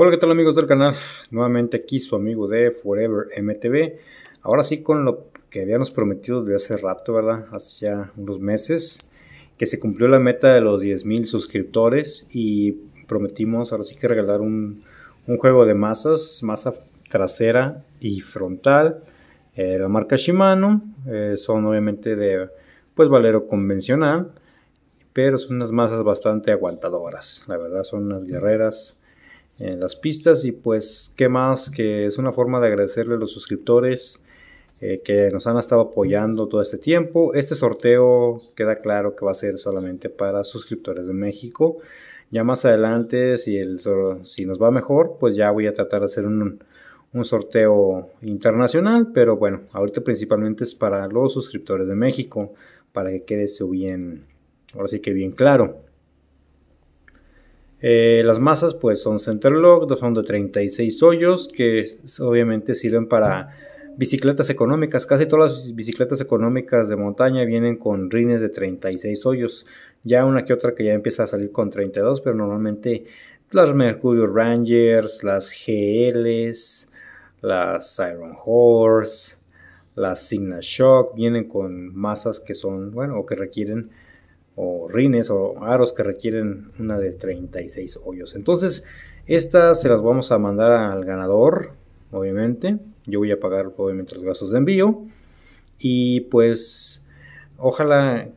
Hola, ¿qué tal amigos del canal? Nuevamente aquí su amigo de Forever MTV. Ahora sí con lo que habíamos prometido de hace rato, ¿verdad? Hace unos meses, que se cumplió la meta de los 10.000 suscriptores y prometimos ahora sí que regalar un, juego de masas, masa trasera y frontal. Eh, la marca Shimano, eh, son obviamente de pues valero convencional, pero son unas masas bastante aguantadoras, la verdad son unas guerreras eh, las pistas y pues qué más que es una forma de agradecerle a los suscriptores eh, que nos han estado apoyando todo este tiempo. Este sorteo queda claro que va a ser solamente para suscriptores de México. Ya más adelante, si, el, si nos va mejor, pues ya voy a tratar de hacer un, un sorteo internacional, pero bueno, ahorita principalmente es para los suscriptores de México, para que quede eso bien, ahora sí que bien claro. Eh, las masas pues son center lock, son de 36 hoyos que obviamente sirven para bicicletas económicas. Casi todas las bicicletas económicas de montaña vienen con rines de 36 hoyos. Ya una que otra que ya empieza a salir con 32, pero normalmente las Mercurio Rangers, las GLs, las Iron Horse, las Signa Shock vienen con masas que son, bueno, o que requieren o rines o aros que requieren una de 36 hoyos. Entonces, estas se las vamos a mandar al ganador, obviamente. Yo voy a pagar, obviamente, los gastos de envío. Y pues, ojalá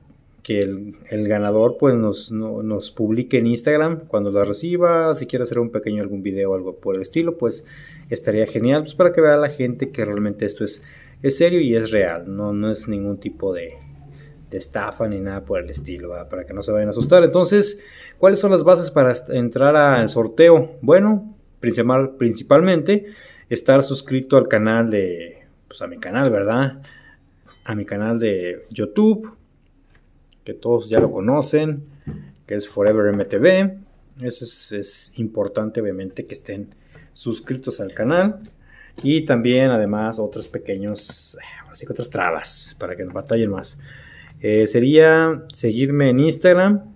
que el, ganador pues nos, publique en Instagram cuando la reciba, si quiere hacer un pequeño algún video o algo por el estilo, pues estaría genial pues, para que vea la gente que realmente esto es, es serio y es real, no, no es ningún tipo de, de estafa ni nada por el estilo, para que no se vayan a asustar. Entonces, ¿cuáles son las bases para entrar al sorteo? Bueno, principal, principalmente estar suscrito al canal de, pues a mi canal, ¿verdad? A mi canal de YouTube, que todos ya lo conocen, que es Forever MTV. Eso es, es importante, obviamente, que estén suscritos al canal. Y también, además, otros pequeños, así que otras trabas para que nos batallen más. Eh, sería seguirme en Instagram,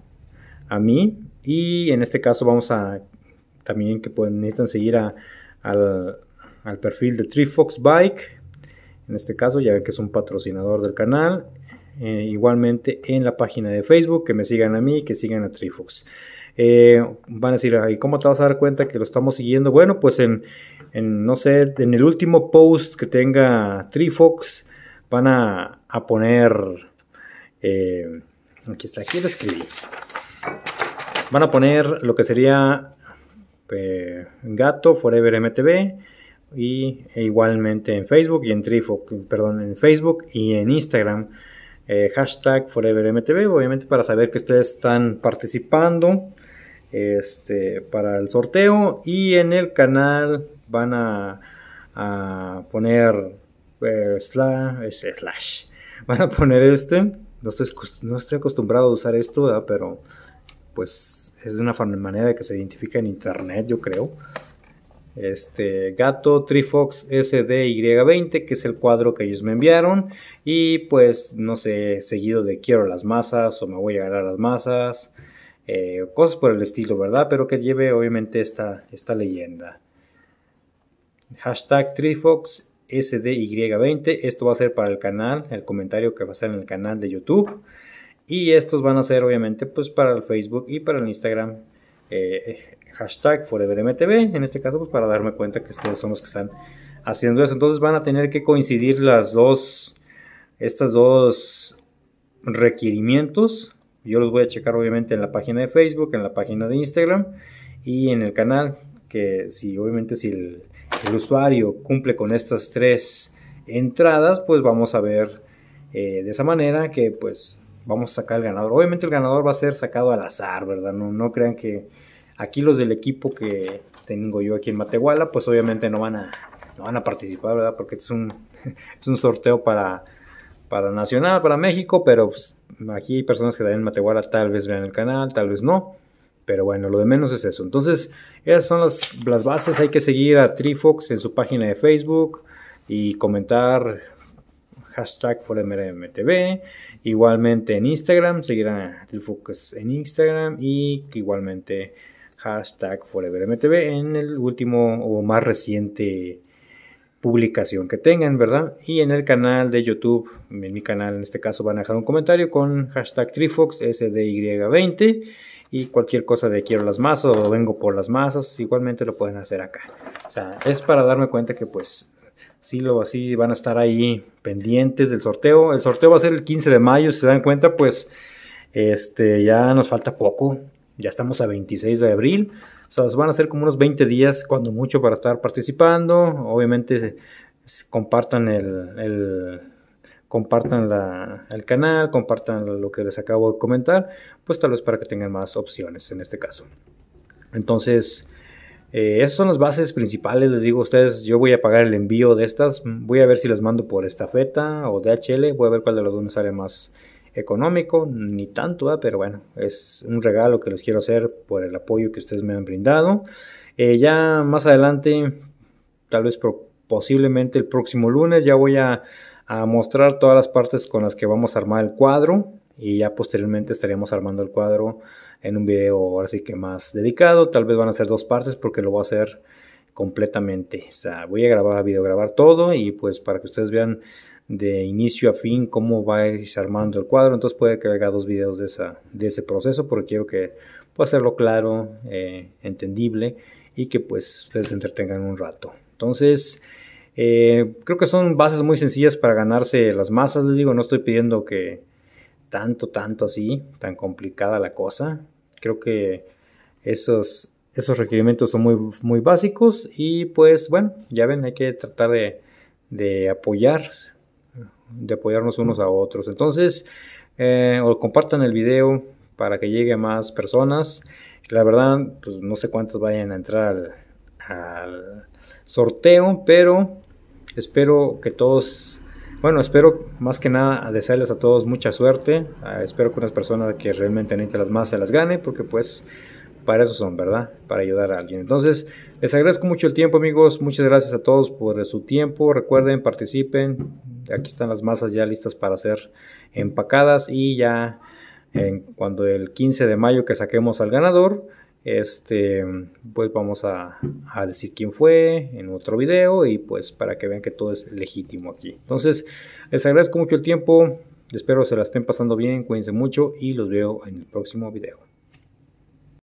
a mí, y en este caso vamos a también que pueden, necesitan seguir al, perfil de Trifox Bike. En este caso ya que es un patrocinador del canal. Eh, igualmente en la página de Facebook, que me sigan a mí, que sigan a Trifox. Eh, van a decir, cómo te vas a dar cuenta que lo estamos siguiendo? Bueno, pues en, no sé, en el último post que tenga Trifox, van a poner eh, aquí está, aquí lo escribí. Van a poner lo que sería eh, Gato Forever MTV y e igualmente en Facebook y en Trifo, perdón, en Facebook y en Instagram. Eh, hashtag ForeverMTV, obviamente para saber que ustedes están participando este, para el sorteo y en el canal van a, poner eh, slash, van a poner este no estoy, acostumbrado a usar esto, pero pues es de una manera que se identifica en internet, yo creo. Este gato Trifox SDY20, que es el cuadro que ellos me enviaron. Y pues, no sé, seguido de quiero las masas o me voy a ganar las masas. Eh, cosas por el estilo, ¿verdad? Pero que lleve obviamente esta, esta leyenda. Hashtag Trifox SDY20. Esto va a ser para el canal, el comentario que va a ser en el canal de YouTube. Y estos van a ser obviamente pues para el Facebook y para el Instagram. Eh, hashtag ForeverMTV. En este caso pues para darme cuenta que ustedes son los que están haciendo eso. Entonces van a tener que coincidir las dos, estas dos requerimientos. Yo los voy a checar obviamente en la página de Facebook, en la página de Instagram y en el canal. Que si obviamente si el el usuario cumple con estas tres entradas, pues vamos a ver eh, de esa manera que pues vamos a sacar el ganador. Obviamente el ganador va a ser sacado al azar, ¿verdad? No, no crean que aquí los del equipo que tengo yo aquí en Matehuala, pues obviamente no van a, no van a participar, ¿verdad? Porque es un, es un sorteo para, para Nacional, para México, pero pues, aquí hay personas que también en Matehuala tal vez vean el canal, tal vez no. Pero bueno, lo de menos es eso. Entonces, esas son las, las bases. Hay que seguir a Trifox en su página de Facebook y comentar hashtag ForMRMTV. Igualmente en Instagram, seguir a Trifox en Instagram y igualmente hashtag ForeverMTV en el último o más reciente publicación que tengan, ¿verdad? Y en el canal de YouTube, en mi canal en este caso van a dejar un comentario con hashtag Trifox 20 y cualquier cosa de quiero las masas o vengo por las masas, igualmente lo pueden hacer acá. O sea, es para darme cuenta que pues sí, lo, así van a estar ahí pendientes del sorteo. El sorteo va a ser el 15 de mayo, si se dan cuenta, pues este, ya nos falta poco. Ya estamos a 26 de abril. O sea, van a ser como unos 20 días, cuando mucho, para estar participando. Obviamente, compartan el compartan el canal, compartan lo que les acabo de comentar, pues tal vez para que tengan más opciones en este caso. Entonces, eh, esas son las bases principales, les digo a ustedes, yo voy a pagar el envío de estas, voy a ver si las mando por estafeta o DHL, voy a ver cuál de los dos me sale más económico, ni tanto, pero bueno, es un regalo que les quiero hacer por el apoyo que ustedes me han brindado. Eh, ya más adelante, tal vez posiblemente el próximo lunes, ya voy a a mostrar todas las partes con las que vamos a armar el cuadro y ya posteriormente estaremos armando el cuadro en un video ahora sí que más dedicado. Tal vez van a ser dos partes porque lo voy a hacer completamente. O sea, voy a grabar, videograbar todo y pues para que ustedes vean de inicio a fin cómo va a irse armando el cuadro. Entonces puede que haga dos videos de, de ese proceso porque quiero que pueda hacerlo claro, eh, entendible y que pues ustedes se entretengan un rato. Entonces, eh, creo que son bases muy sencillas para ganarse las masas, les digo, no estoy pidiendo que tanto, tanto así, tan complicada la cosa. Creo que esos, esos requerimientos son muy, muy básicos y pues bueno, ya ven, hay que tratar de, apoyar, de apoyarnos unos a otros. Entonces, eh, compartan el video para que llegue a más personas. La verdad, pues no sé cuántos vayan a entrar al sorteo, pero Espero que todos, bueno, espero más que nada desearles a todos mucha suerte. Ah, espero que unas personas que realmente necesiten las masas se las gane, porque pues para eso son, ¿verdad? Para ayudar a alguien. Entonces, les agradezco mucho el tiempo, amigos. Muchas gracias a todos por su tiempo. Recuerden, participen. Aquí están las masas ya listas para ser empacadas y ya cuando el 15 de mayo que saquemos al ganador, este, pues vamos a, decir quién fue en otro video y pues para que vean que todo es legítimo aquí. Entonces, les agradezco mucho el tiempo, espero se la estén pasando bien, cuídense mucho y los veo en el próximo video.